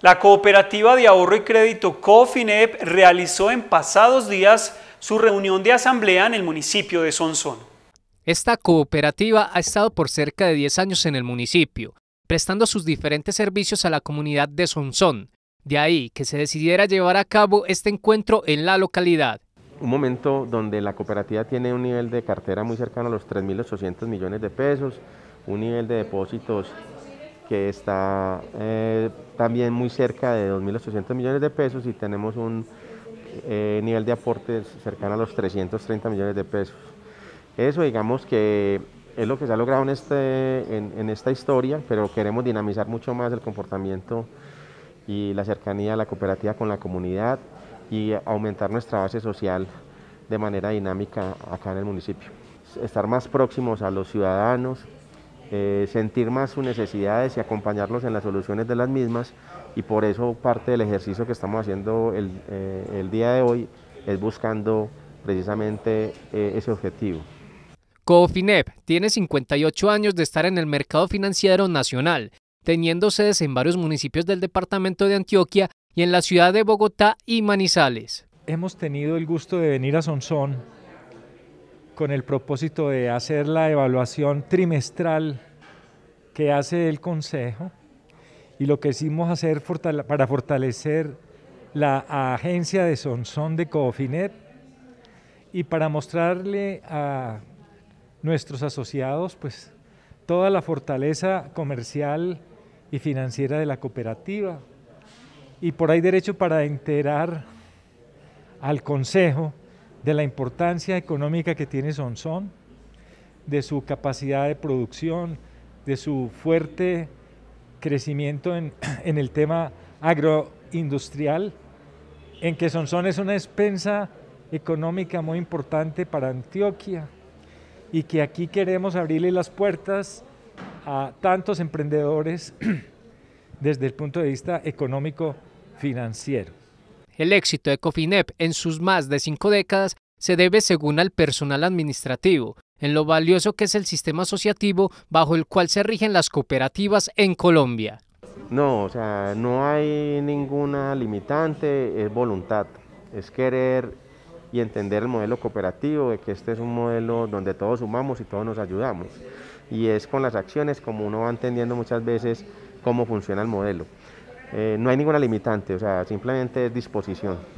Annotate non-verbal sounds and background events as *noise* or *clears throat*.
La Cooperativa de Ahorro y Crédito COFINEP realizó en pasados días su reunión de asamblea en el municipio de Sonsón. Esta cooperativa ha estado por cerca de 10 años en el municipio, prestando sus diferentes servicios a la comunidad de Sonsón. De ahí que se decidiera llevar a cabo este encuentro en la localidad. Un momento donde la cooperativa tiene un nivel de cartera muy cercano a los 3.800 millones de pesos, un nivel de depósitos que está eh, también muy cerca de 2.800 millones de pesos y tenemos un eh, nivel de aporte cercano a los 330 millones de pesos. Eso digamos que es lo que se ha logrado en, este, en esta historia, pero queremos dinamizar mucho más el comportamiento y la cercanía de la cooperativa con la comunidad y aumentar nuestra base social de manera dinámica acá en el municipio. Estar más próximos a los ciudadanos, eh, sentir más sus necesidades y acompañarlos en las soluciones de las mismas y por eso parte del ejercicio que estamos haciendo el, eh, día de hoy es buscando precisamente eh, ese objetivo. Cofinep tiene 58 años de estar en el mercado financiero nacional, teniendo sedes en varios municipios del departamento de Antioquia y en la ciudad de Bogotá y Manizales. Hemos tenido el gusto de venir a Sonsón con el propósito de hacer la evaluación trimestral que hace el Consejo y lo que hicimos hacer para fortalecer la agencia de Sonsón de Cofinet y para mostrarle a nuestros asociados pues toda la fortaleza comercial y financiera de la cooperativa y por ahí derecho para enterar al Consejo de la importancia económica que tiene Sonsón, de su capacidad de producción, de su fuerte crecimiento *clears throat* en, el tema agroindustrial, en que Sonson es una expensa económica muy importante para Antioquia y que aquí queremos abrirle las puertas a tantos emprendedores *clears throat* desde el punto de vista económico financiero. El éxito de Cofinep en sus más de cinco décadas se debe según al personal administrativo, en lo valioso que es el sistema asociativo bajo el cual se rigen las cooperativas en Colombia. No, o sea, no hay ninguna limitante, es voluntad, es querer y entender el modelo cooperativo, de que este es un modelo donde todos sumamos y todos nos ayudamos. Y es con las acciones como uno va entendiendo muchas veces cómo funciona el modelo. Eh, no hay ninguna limitante, o sea, simplemente es disposición.